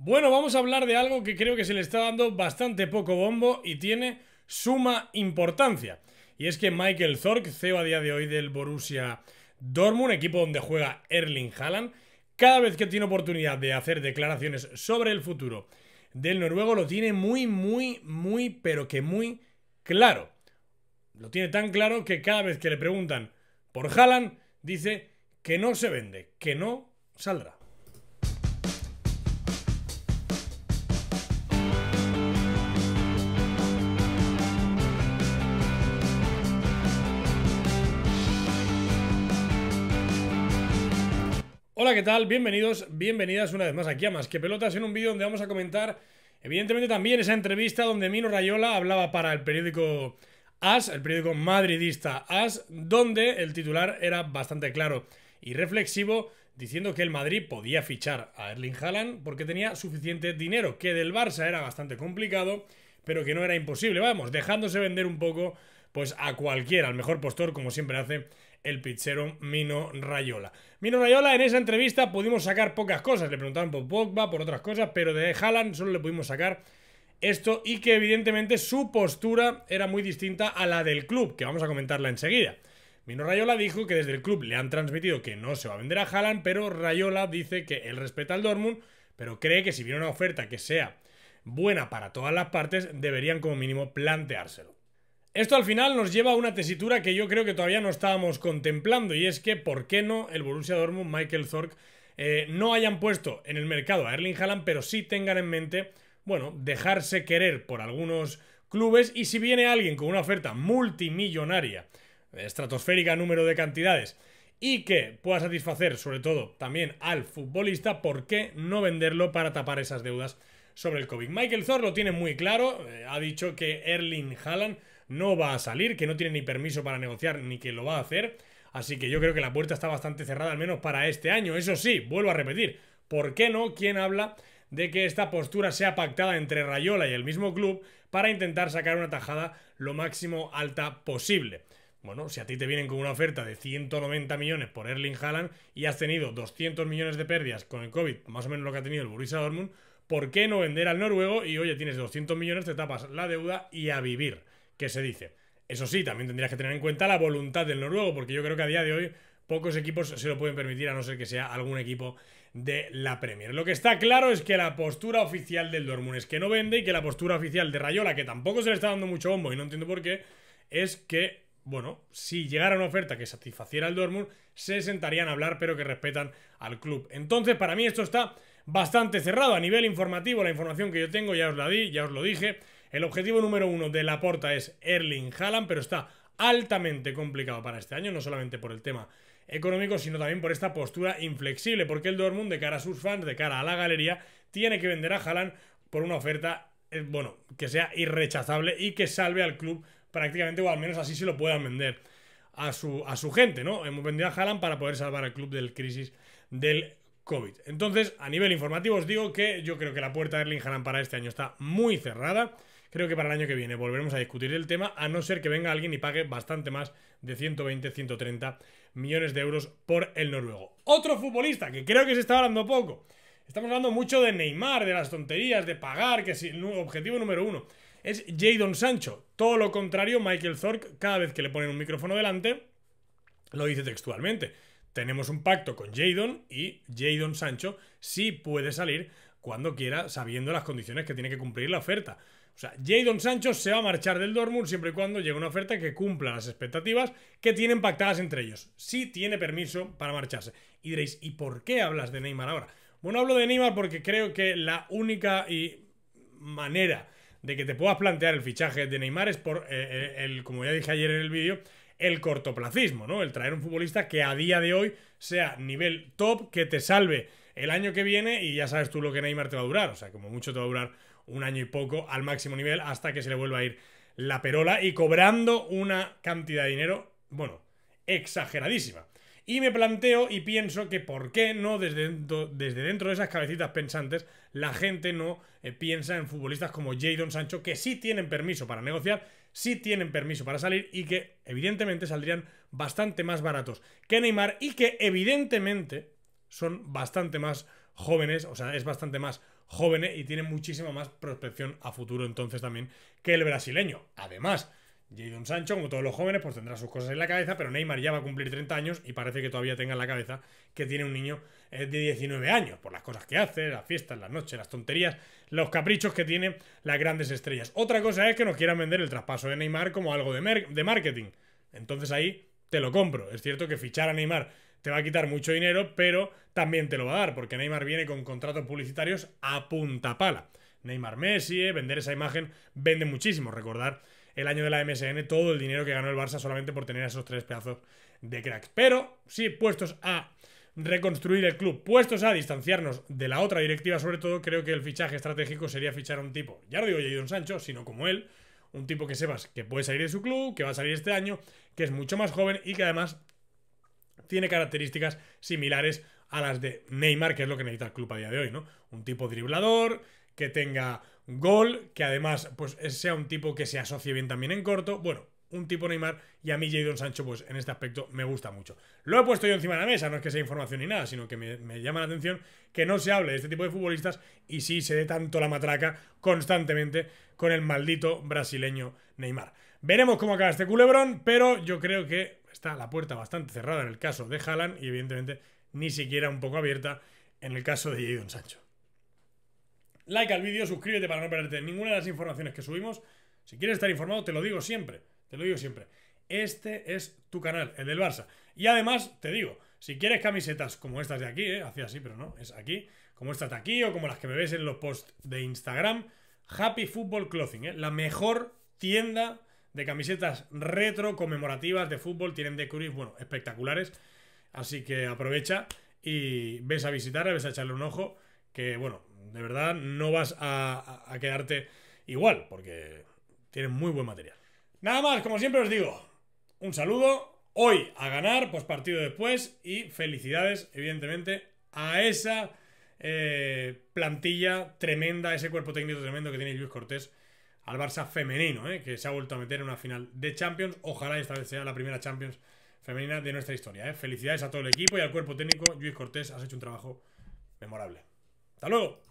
Bueno, vamos a hablar de algo que creo que se le está dando bastante poco bombo y tiene suma importancia. Y es que Michael Zorc, CEO a día de hoy del Borussia Dortmund, equipo donde juega Erling Haaland, cada vez que tiene oportunidad de hacer declaraciones sobre el futuro del noruego, lo tiene muy, muy, muy, pero que muy claro. Lo tiene tan claro que cada vez que le preguntan por Haaland, dice que no se vende, que no saldrá. Hola, ¿qué tal? Bienvenidos, bienvenidas una vez más aquí a Más que Pelotas en un vídeo donde vamos a comentar, evidentemente, también esa entrevista donde Mino Rayola hablaba para el periódico As, el periódico madridista As, donde el titular era bastante claro y reflexivo, diciendo que el Madrid podía fichar a Erling Haaland porque tenía suficiente dinero, que del Barça era bastante complicado, pero que no era imposible, vamos, dejándose vender un poco pues a cualquiera, al mejor postor, como siempre hace el pichero Mino Rayola. Mino Rayola, en esa entrevista pudimos sacar pocas cosas. Le preguntaban por Pogba, por otras cosas, pero de Haaland solo le pudimos sacar esto y que evidentemente su postura era muy distinta a la del club, que vamos a comentarla enseguida. Mino Rayola dijo que desde el club le han transmitido que no se va a vender a Haaland, pero Rayola dice que él respeta al Dortmund, pero cree que si viene una oferta que sea buena para todas las partes, deberían como mínimo planteárselo. Esto al final nos lleva a una tesitura que yo creo que todavía no estábamos contemplando y es que, ¿por qué no el Borussia Dortmund, Michael Zorc, eh, no hayan puesto en el mercado a Erling Haaland, pero sí tengan en mente, bueno, dejarse querer por algunos clubes y si viene alguien con una oferta multimillonaria, eh, estratosférica número de cantidades, y que pueda satisfacer sobre todo también al futbolista, ¿por qué no venderlo para tapar esas deudas sobre el COVID? Michael Zorc lo tiene muy claro, eh, ha dicho que Erling Haaland no va a salir, que no tiene ni permiso para negociar ni que lo va a hacer. Así que yo creo que la puerta está bastante cerrada, al menos para este año. Eso sí, vuelvo a repetir, ¿por qué no? ¿Quién habla de que esta postura sea pactada entre Rayola y el mismo club para intentar sacar una tajada lo máximo alta posible? Bueno, si a ti te vienen con una oferta de 190 millones por Erling Haaland y has tenido 200 millones de pérdidas con el COVID, más o menos lo que ha tenido el Borussia Dortmund, ¿por qué no vender al noruego y oye, tienes 200 millones, te tapas la deuda y a vivir? que se dice. Eso sí, también tendrías que tener en cuenta la voluntad del noruego, porque yo creo que a día de hoy pocos equipos se lo pueden permitir, a no ser que sea algún equipo de la Premier. Lo que está claro es que la postura oficial del Dortmund es que no vende y que la postura oficial de Rayola, que tampoco se le está dando mucho bombo y no entiendo por qué, es que, bueno, si llegara una oferta que satisfaciera al Dortmund, se sentarían a hablar, pero que respetan al club. Entonces, para mí esto está bastante cerrado. A nivel informativo, la información que yo tengo ya os la di, ya os lo dije. El objetivo número uno de la puerta es Erling Haaland, pero está altamente complicado para este año, no solamente por el tema económico, sino también por esta postura inflexible, porque el Dortmund, de cara a sus fans, de cara a la galería, tiene que vender a Haaland por una oferta, eh, bueno, que sea irrechazable y que salve al club prácticamente, o al menos así se lo puedan vender a su, a su gente, ¿no? Hemos vendido a Haaland para poder salvar al club del crisis del COVID. Entonces, a nivel informativo os digo que yo creo que la puerta de Erling Haaland para este año está muy cerrada creo que para el año que viene volveremos a discutir el tema, a no ser que venga alguien y pague bastante más de 120, 130 millones de euros por el noruego. Otro futbolista que creo que se está hablando poco. Estamos hablando mucho de Neymar, de las tonterías, de pagar, que es el objetivo número uno. Es Jadon Sancho. Todo lo contrario, Michael Thorpe, cada vez que le ponen un micrófono delante, lo dice textualmente. Tenemos un pacto con Jadon y Jadon Sancho sí puede salir cuando quiera, sabiendo las condiciones que tiene que cumplir la oferta. O sea, Jadon Sancho se va a marchar del Dortmund siempre y cuando llegue una oferta que cumpla las expectativas que tienen pactadas entre ellos. Sí tiene permiso para marcharse. Y diréis, ¿y por qué hablas de Neymar ahora? Bueno, hablo de Neymar porque creo que la única y manera de que te puedas plantear el fichaje de Neymar es por, eh, eh, el, como ya dije ayer en el vídeo, el cortoplacismo, ¿no? El traer un futbolista que a día de hoy sea nivel top, que te salve el año que viene y ya sabes tú lo que Neymar te va a durar. O sea, como mucho te va a durar un año y poco al máximo nivel hasta que se le vuelva a ir la perola y cobrando una cantidad de dinero, bueno, exageradísima. Y me planteo y pienso que por qué no desde dentro, desde dentro de esas cabecitas pensantes la gente no eh, piensa en futbolistas como Jadon Sancho que sí tienen permiso para negociar, sí tienen permiso para salir y que evidentemente saldrían bastante más baratos que Neymar y que evidentemente son bastante más jóvenes, o sea, es bastante más jóvenes y tiene muchísima más prospección a futuro entonces también que el brasileño. Además, Jadon Sancho, como todos los jóvenes, pues tendrá sus cosas en la cabeza, pero Neymar ya va a cumplir 30 años y parece que todavía tenga en la cabeza que tiene un niño eh, de 19 años, por las cosas que hace, las fiestas, las noches, las tonterías, los caprichos que tienen las grandes estrellas. Otra cosa es que nos quieran vender el traspaso de Neymar como algo de, de marketing. Entonces ahí te lo compro. Es cierto que fichar a Neymar te va a quitar mucho dinero, pero también te lo va a dar, porque Neymar viene con contratos publicitarios a punta pala. Neymar Messi, eh, vender esa imagen vende muchísimo. Recordar el año de la MSN, todo el dinero que ganó el Barça solamente por tener esos tres pedazos de cracks. Pero sí, puestos a reconstruir el club, puestos a distanciarnos de la otra directiva, sobre todo, creo que el fichaje estratégico sería fichar a un tipo, ya lo digo Don Sancho, sino como él, un tipo que sepas que puede salir de su club, que va a salir este año, que es mucho más joven y que además tiene características similares a las de Neymar, que es lo que necesita el club a día de hoy, ¿no? Un tipo driblador, que tenga gol, que además pues, sea un tipo que se asocie bien también en corto. Bueno, un tipo Neymar y a mí Jadon Sancho, pues en este aspecto me gusta mucho. Lo he puesto yo encima de la mesa, no es que sea información ni nada, sino que me, me llama la atención que no se hable de este tipo de futbolistas y sí se dé tanto la matraca constantemente con el maldito brasileño Neymar. Veremos cómo acaba este culebrón, pero yo creo que está la puerta bastante cerrada en el caso de Haaland y evidentemente ni siquiera un poco abierta en el caso de Jadon Sancho. Like al vídeo, suscríbete para no perderte ninguna de las informaciones que subimos. Si quieres estar informado, te lo digo siempre, te lo digo siempre. Este es tu canal, el del Barça. Y además, te digo, si quieres camisetas como estas de aquí, eh, hacía así, pero no, es aquí, como estas de aquí o como las que me ves en los posts de Instagram, Happy Football Clothing, eh, la mejor tienda de camisetas retro conmemorativas de fútbol. Tienen de bueno, espectaculares. Así que aprovecha y ves a visitar, ves a echarle un ojo. Que bueno, de verdad no vas a, quedarte igual, porque tienen muy buen material. Nada más, como siempre os digo, un saludo. Hoy a ganar, pues partido después. Y felicidades, evidentemente, a esa eh, plantilla tremenda, ese cuerpo técnico tremendo que tiene Luis Cortés al Barça femenino, eh, que se ha vuelto a meter en una final de Champions. Ojalá esta vez sea la primera Champions femenina de nuestra historia. Eh. Felicidades a todo el equipo y al cuerpo técnico. Luis Cortés, has hecho un trabajo memorable. ¡Hasta luego!